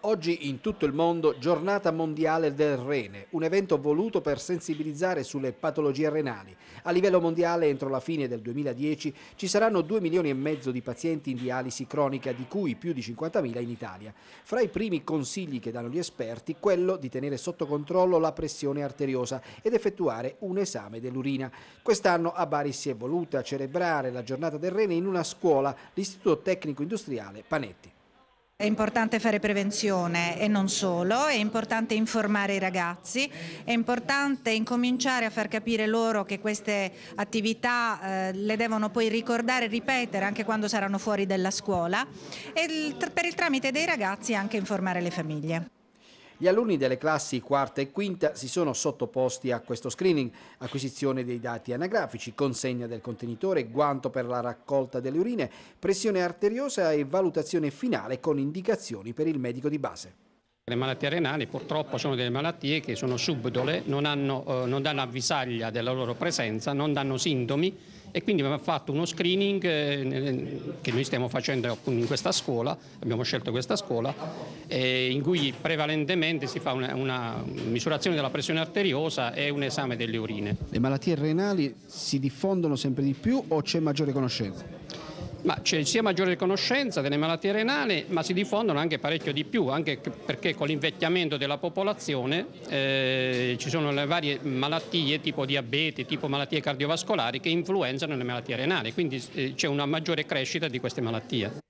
Oggi in tutto il mondo giornata mondiale del rene, un evento voluto per sensibilizzare sulle patologie renali. A livello mondiale entro la fine del 2010 ci saranno 2 milioni e mezzo di pazienti in dialisi cronica, di cui più di 50.000 in Italia. Fra i primi consigli che danno gli esperti, quello di tenere sotto controllo la pressione arteriosa ed effettuare un esame dell'urina. Quest'anno a Bari si è voluta celebrare la giornata del rene in una scuola, l'Istituto Tecnico Industriale Panetti. È importante fare prevenzione e non solo, è importante informare i ragazzi, è importante incominciare a far capire loro che queste attività eh, le devono poi ricordare e ripetere anche quando saranno fuori dalla scuola e per il tramite dei ragazzi anche informare le famiglie. Gli alunni delle classi quarta e quinta si sono sottoposti a questo screening, acquisizione dei dati anagrafici, consegna del contenitore, guanto per la raccolta delle urine, pressione arteriosa e valutazione finale con indicazioni per il medico di base. Le malattie renali purtroppo sono delle malattie che sono subdole, non, hanno, eh, non danno avvisaglia della loro presenza, non danno sintomi e quindi abbiamo fatto uno screening eh, che noi stiamo facendo in questa scuola, abbiamo scelto questa scuola, eh, in cui prevalentemente si fa una, una, misurazione della pressione arteriosa e un esame delle urine. Le malattie renali si diffondono sempre di più o c'è maggiore conoscenza? ma c'è sia maggiore conoscenza delle malattie renali, ma si diffondono anche parecchio di più, anche perché con l'invecchiamento della popolazione eh, ci sono le varie malattie tipo diabete, tipo malattie cardiovascolari che influenzano le malattie renali, quindi eh, c'è una maggiore crescita di queste malattie.